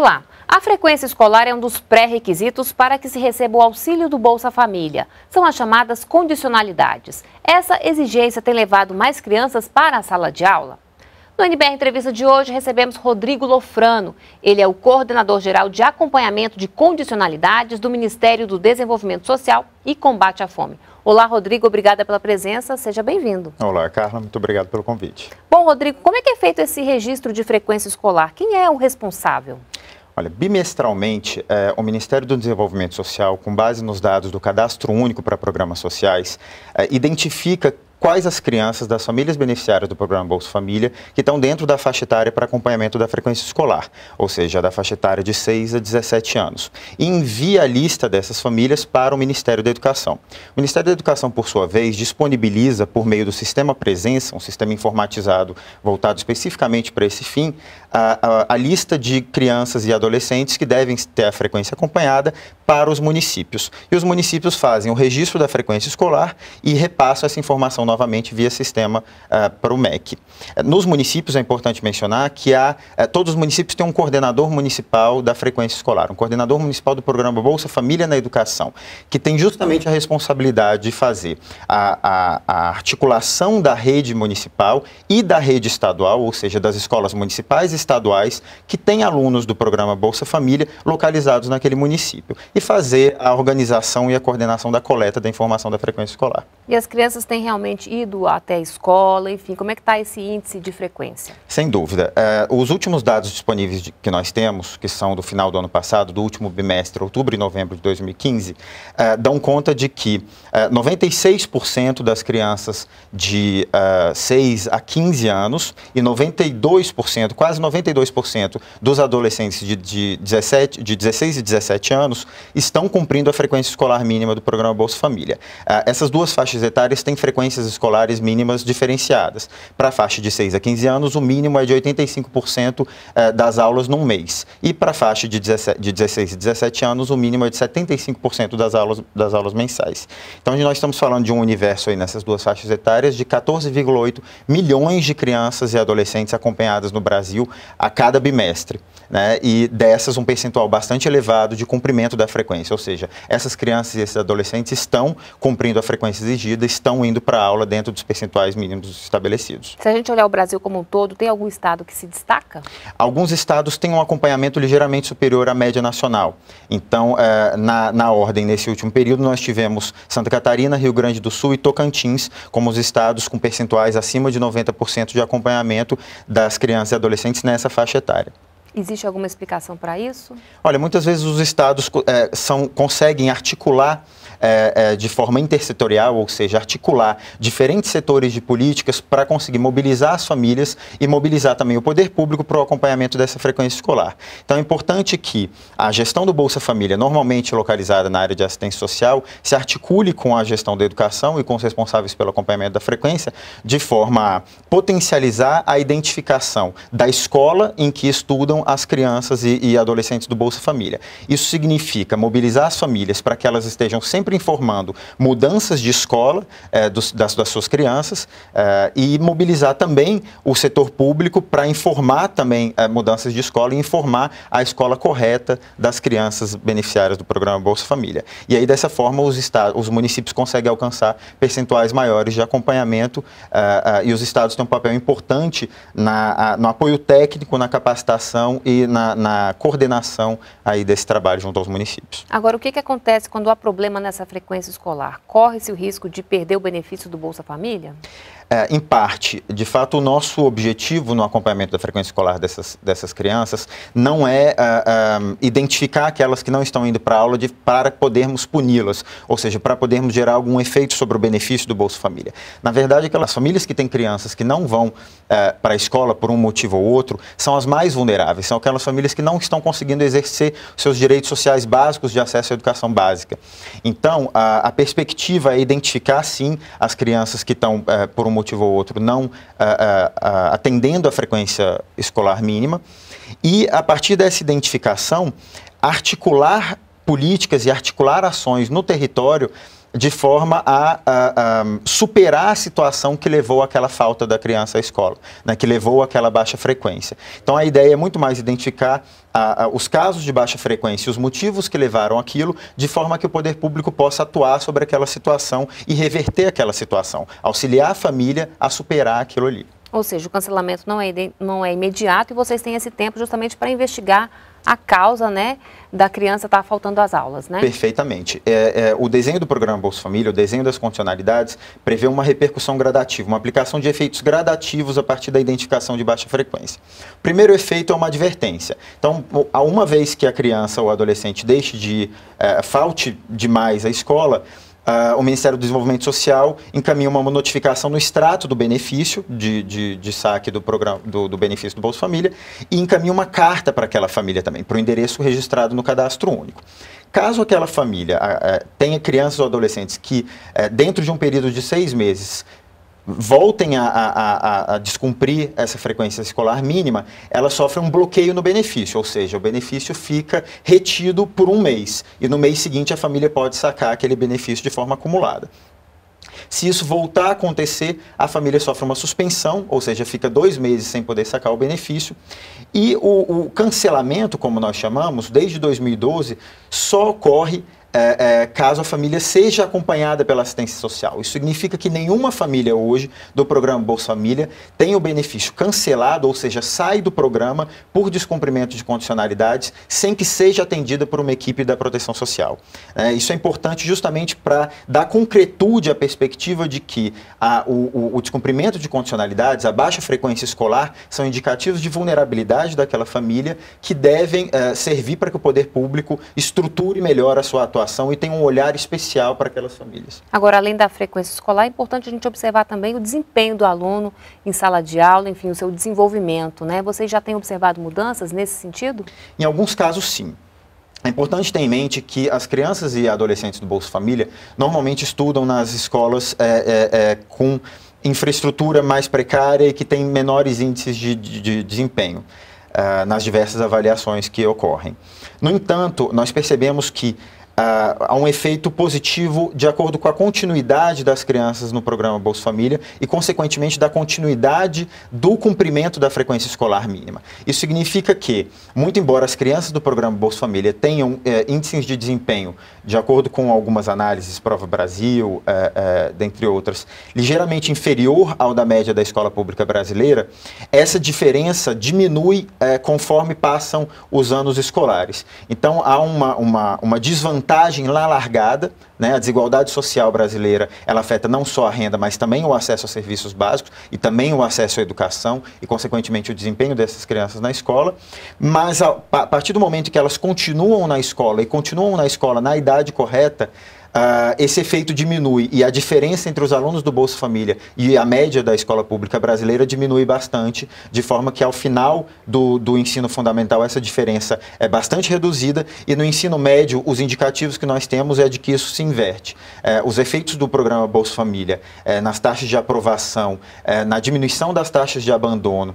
Olá! A frequência escolar é um dos pré-requisitos para que se receba o auxílio do Bolsa Família. São as chamadas condicionalidades. Essa exigência tem levado mais crianças para a sala de aula? No NBR Entrevista de hoje, recebemos Rodrigo Lofrano. Ele é o coordenador geral de acompanhamento de condicionalidades do Ministério do Desenvolvimento Social e Combate à Fome. Olá, Rodrigo, obrigada pela presença, seja bem-vindo. Olá, Carla, muito obrigado pelo convite. Bom, Rodrigo, como é que é feito esse registro de frequência escolar? Quem é o responsável? Olha, bimestralmente, eh, o Ministério do Desenvolvimento Social, com base nos dados do Cadastro Único para Programas Sociais, eh, identifica quais as crianças das famílias beneficiárias do programa Bolsa Família que estão dentro da faixa etária para acompanhamento da frequência escolar, ou seja, da faixa etária de 6 a 17 anos, e envia a lista dessas famílias para o Ministério da Educação. O Ministério da Educação, por sua vez, disponibiliza, por meio do sistema Presença, um sistema informatizado voltado especificamente para esse fim, a, a, a lista de crianças e adolescentes que devem ter a frequência acompanhada para os municípios. E os municípios fazem o registro da frequência escolar e repassam essa informação novamente via sistema uh, eh, para o MEC. Eh, nos municípios é importante mencionar que há, uh, todos os municípios têm um coordenador municipal da frequência escolar, um coordenador municipal do programa Bolsa Família na Educação, que tem justamente a responsabilidade de fazer a, a, a articulação da rede municipal e da rede estadual, ou seja, das escolas municipais e estaduais que têm alunos do programa Bolsa Família localizados naquele município e fazer a organização e a coordenação da coleta da informação da frequência escolar. E as crianças têm realmente ido até a escola, enfim, como é que está esse índice de frequência? Sem dúvida. Uh, os últimos dados disponíveis de, que nós temos, que são do final do ano passado, do último bimestre, outubro e novembro de 2015, uh, eh, dão conta de que uh, eh, 96% das crianças de 6 a 15 anos e 92%, quase 92% dos adolescentes de, de, 17, de 16 e 17 anos estão cumprindo a frequência escolar mínima do programa Bolsa Família. essas duas faixas etárias têm frequências escolares mínimas diferenciadas. Para a faixa de 6 a 15 anos, o mínimo é de 85% eh, das aulas num mês. E para a faixa de 16 e 17 anos, o mínimo é de 75% das aulas, das aulas mensais. Então, nós estamos falando de um universo aí nessas duas faixas etárias de 14,8 milhões de crianças e adolescentes acompanhadas no Brasil a cada bimestre. Né? E dessas, um percentual bastante elevado de cumprimento da frequência, ou seja, essas crianças e esses adolescentes estão cumprindo a frequência exigida, estão indo para a aula aula dentro dos percentuais mínimos estabelecidos. Se a gente olhar o Brasil como um todo, tem algum estado que se destaca? Alguns estados têm um acompanhamento ligeiramente superior à média nacional. Então, eh, na, na ordem, nesse último período, nós tivemos Santa Catarina, Rio Grande do Sul e Tocantins como os estados com percentuais acima de 90% de acompanhamento das crianças e adolescentes nessa faixa etária. Existe alguma explicação para isso? Olha, muitas vezes os estados é, são, conseguem articular é, é, de forma intersetorial, ou seja, articular diferentes setores de políticas para conseguir mobilizar as famílias e mobilizar também o poder público para o acompanhamento dessa frequência escolar. Então é importante que a gestão do Bolsa Família, normalmente localizada na área de assistência social, se articule com a gestão da educação e com os responsáveis pelo acompanhamento da frequência, de forma a potencializar a identificação da escola em que estudam as crianças e, e adolescentes do Bolsa Família. Isso significa mobilizar as famílias para que elas estejam sempre sempre informando mudanças de escola é, dos, das, das, suas crianças é, e mobilizar também o setor público para informar também é, mudanças de escola e informar a escola correta das crianças beneficiárias do programa Bolsa Família. E aí, dessa forma, os, estados, os municípios conseguem alcançar percentuais maiores de acompanhamento e os estados têm um papel importante na, no apoio técnico, na capacitação e na, na coordenação aí desse trabalho junto aos municípios. Agora, o que, que acontece quando há problema nessa essa frequência escolar, corre-se o risco de perder o benefício do Bolsa Família? É, em parte, de fato, o nosso objetivo no acompanhamento da frequência escolar dessas, dessas crianças não é uh, uh, identificar aquelas que não estão indo para a aula de, para podermos puni-las, ou seja, para podermos gerar algum efeito sobre o benefício do Bolsa Família. Na verdade, aquelas famílias que têm crianças que não vão uh, é, para a escola por um motivo ou outro são as mais vulneráveis, são aquelas famílias que não estão conseguindo exercer seus direitos sociais básicos de acesso à educação básica. Então, a, a perspectiva é identificar, sim, as crianças que estão por um motivo ou outro não a, a, atendendo à frequência escolar mínima, e a partir dessa identificação, articular políticas e articular ações no território de forma a, a, a, superar a situação que levou aquela falta da criança à escola, né, que levou aquela baixa frequência. Então a ideia é muito mais identificar a, os casos de baixa frequência, os motivos que levaram aquilo, de forma que o poder público possa atuar sobre aquela situação e reverter aquela situação, auxiliar a família a superar aquilo ali. Ou seja, o cancelamento não é, não é imediato e vocês têm esse tempo justamente para investigar a causa, né, da criança estar tá faltando às aulas, né? Perfeitamente. É, é, o desenho do programa Bolsa Família, o desenho das condicionalidades, prevê uma repercussão gradativa, uma aplicação de efeitos gradativos a partir da identificação de baixa frequência. O primeiro efeito é uma advertência. Então, uma vez que a criança ou adolescente deixe de, é, falte demais à escola, ah, o Ministério do Desenvolvimento Social encaminha uma notificação no extrato do benefício de, de, de saque do, programa, do, do benefício do Bolsa Família e encaminha uma carta para aquela família também, para o endereço registrado no cadastro único. Caso aquela família ah, ah, tenha crianças ou adolescentes que, eh, dentro de um período de seis meses, voltem a, a, a, descumprir essa frequência escolar mínima, ela sofre um bloqueio no benefício, ou seja, o benefício fica retido por um mês e no mês seguinte a família pode sacar aquele benefício de forma acumulada. Se isso voltar a acontecer, a família sofre uma suspensão, ou seja, fica dois meses sem poder sacar o benefício. E o, o cancelamento, como nós chamamos, desde 2012, só ocorre é, é, caso a família seja acompanhada pela assistência social. Isso significa que nenhuma família hoje do programa Bolsa Família tem o benefício cancelado, ou seja, sai do programa por descumprimento de condicionalidades, sem que seja atendida por uma equipe da proteção social. É, isso é importante justamente para dar concretude à perspectiva de que a, o, o descumprimento de condicionalidades, a baixa frequência escolar, são indicativos de vulnerabilidade daquela família que devem é, servir para que o poder público estruture melhor a sua atuação atuação e tem um olhar especial para aquelas famílias. Agora, além da frequência escolar, é importante a gente observar também o desempenho do aluno em sala de aula, enfim, o seu desenvolvimento, né? Vocês já têm observado mudanças nesse sentido? Em alguns casos, sim. É importante ter em mente que as crianças e adolescentes do Bolsa Família normalmente estudam nas escolas é, é, é, com infraestrutura mais precária e que tem menores índices de, de, de desempenho ah, nas diversas avaliações que ocorrem. No entanto, nós percebemos que a, um efeito positivo de acordo com a continuidade das crianças no programa Bolsa Família e, consequentemente, da continuidade do cumprimento da frequência escolar mínima. Isso significa que, muito embora as crianças do programa Bolsa Família tenham é, índices de desempenho, de acordo com algumas análises, Prova Brasil, é, é, dentre outras, ligeiramente inferior ao da média da escola pública brasileira, essa diferença diminui conforme passam os anos escolares. Então, há uma, uma, uma desvantagem vantagem lá largada, né? A desigualdade social brasileira, ela afeta não só a renda, mas também o acesso a serviços básicos e também o acesso à educação e, consequentemente, o desempenho dessas crianças na escola. Mas a, a partir do momento que elas continuam na escola e continuam na escola na idade correta, Uh, esse efeito diminui e a diferença entre os alunos do Bolsa Família e a média da escola pública brasileira diminui bastante, de forma que ao final do, do ensino fundamental essa diferença é bastante reduzida e no ensino médio os indicativos que nós temos é de que isso se inverte. Uh, os efeitos do programa Bolsa Família uh, nas taxas de aprovação, é, na diminuição das taxas de abandono,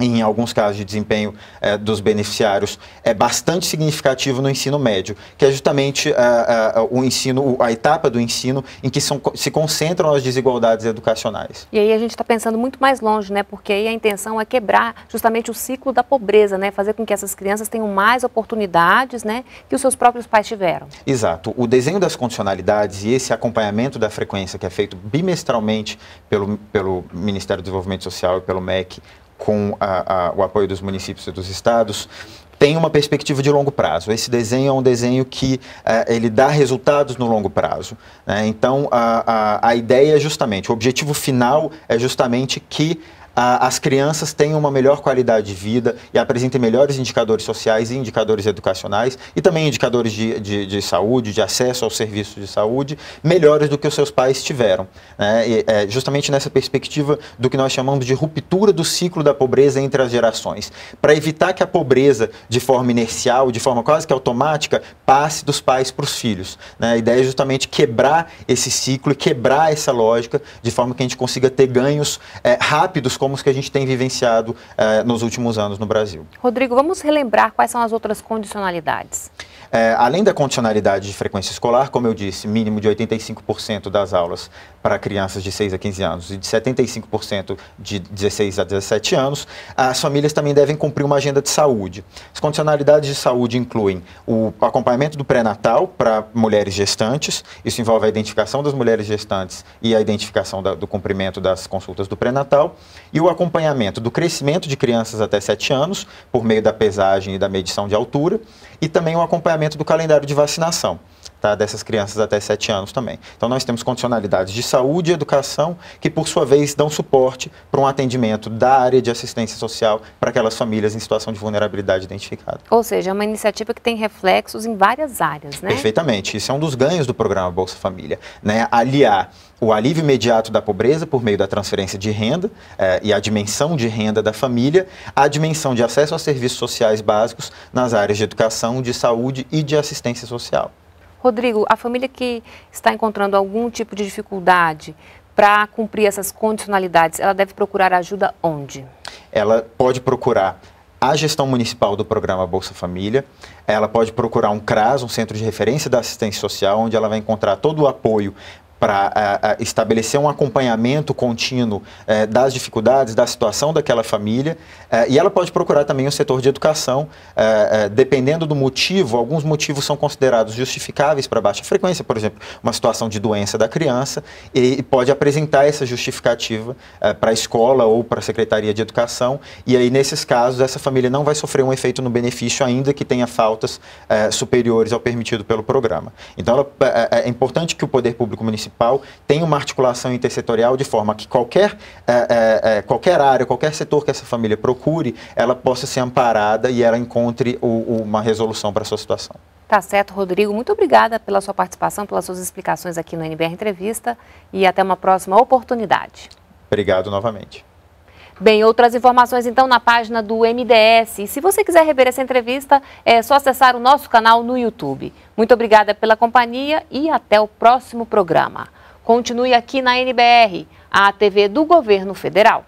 em alguns casos de desempenho eh, dos beneficiários, é bastante significativo no ensino médio, que é justamente eh, eh, o ensino, a etapa do ensino em que são, se concentram as desigualdades educacionais. E aí a gente está pensando muito mais longe, né? Porque aí a intenção é quebrar justamente o ciclo da pobreza, né? Fazer com que essas crianças tenham mais oportunidades, né? Que os seus próprios pais tiveram. Exato. O desenho das condicionalidades e esse acompanhamento da frequência que é feito bimestralmente pelo, pelo Ministério do Desenvolvimento Social e pelo MEC com a, a, o apoio dos municípios e dos estados, tem uma perspectiva de longo prazo. Esse desenho é um desenho que uh, ele dá resultados no longo prazo. Né? Então, a, a, a, ideia é justamente, o objetivo final é justamente que as crianças tenham uma melhor qualidade de vida e apresentem melhores indicadores sociais e indicadores educacionais e também indicadores de, de, de saúde, de acesso ao serviço de saúde, melhores do que os seus pais tiveram. Né? E, é, justamente nessa perspectiva do que nós chamamos de ruptura do ciclo da pobreza entre as gerações, para evitar que a pobreza, de forma inercial, de forma quase que automática, passe dos pais para os filhos. Né? A ideia é justamente quebrar esse ciclo e quebrar essa lógica de forma que a gente consiga ter ganhos é, rápidos que a gente tem vivenciado eh, nos últimos anos no Brasil. Rodrigo, vamos relembrar quais são as outras condicionalidades. É, além da condicionalidade de frequência escolar, como eu disse, mínimo de 85% das aulas para crianças de 6 a 15 anos e de 75% de 16 a 17 anos, as famílias também devem cumprir uma agenda de saúde. As condicionalidades de saúde incluem o acompanhamento do pré-natal para mulheres gestantes, isso envolve a identificação das mulheres gestantes e a identificação da, do cumprimento das consultas do pré-natal, e o acompanhamento do crescimento de crianças até 7 anos, por meio da pesagem e da medição de altura, e também o acompanhamento do calendário de vacinação tá, dessas crianças até 7 anos também. Então, nós temos condicionalidades de saúde e educação que, por sua vez, dão suporte para um atendimento da área de assistência social para aquelas famílias em situação de vulnerabilidade identificada. Ou seja, é uma iniciativa que tem reflexos em várias áreas, né? Perfeitamente. Isso é um dos ganhos do programa Bolsa Família, né? Aliar o alívio imediato da pobreza por meio da transferência de renda eh, e a dimensão de renda da família, a dimensão de acesso a serviços sociais básicos nas áreas de educação, de saúde e de assistência social. Rodrigo, a família que está encontrando algum tipo de dificuldade para cumprir essas condicionalidades, ela deve procurar ajuda onde? Ela pode procurar a gestão municipal do programa Bolsa Família. Ela pode procurar um CRAS, um Centro de Referência da Assistência Social, onde ela vai encontrar todo o apoio para estabelecer um acompanhamento contínuo é, das dificuldades, da situação daquela família. É, e ela pode procurar também o setor de educação, é, dependendo do motivo. Alguns motivos são considerados justificáveis para baixa frequência, por exemplo, uma situação de doença da criança, e, pode apresentar essa justificativa para a escola ou para a Secretaria de Educação. E aí, nesses casos, essa família não vai sofrer um efeito no benefício, ainda que tenha faltas superiores ao permitido pelo programa. Então, ela, é importante que o Poder Público Municipal municipal tem uma articulação intersetorial de forma que qualquer, é, é, é, qualquer área, qualquer setor que essa família procure, ela possa ser amparada e ela encontre o, uma resolução para a sua situação. Tá certo, Rodrigo. Muito obrigada pela sua participação, pelas suas explicações aqui no NBR Entrevista e até uma próxima oportunidade. Obrigado novamente. Bem, outras informações então na página do MDS. E se você quiser rever essa entrevista, é só acessar o nosso canal no YouTube. Muito obrigada pela companhia e até o próximo programa. Continue aqui na NBR, a TV do Governo Federal.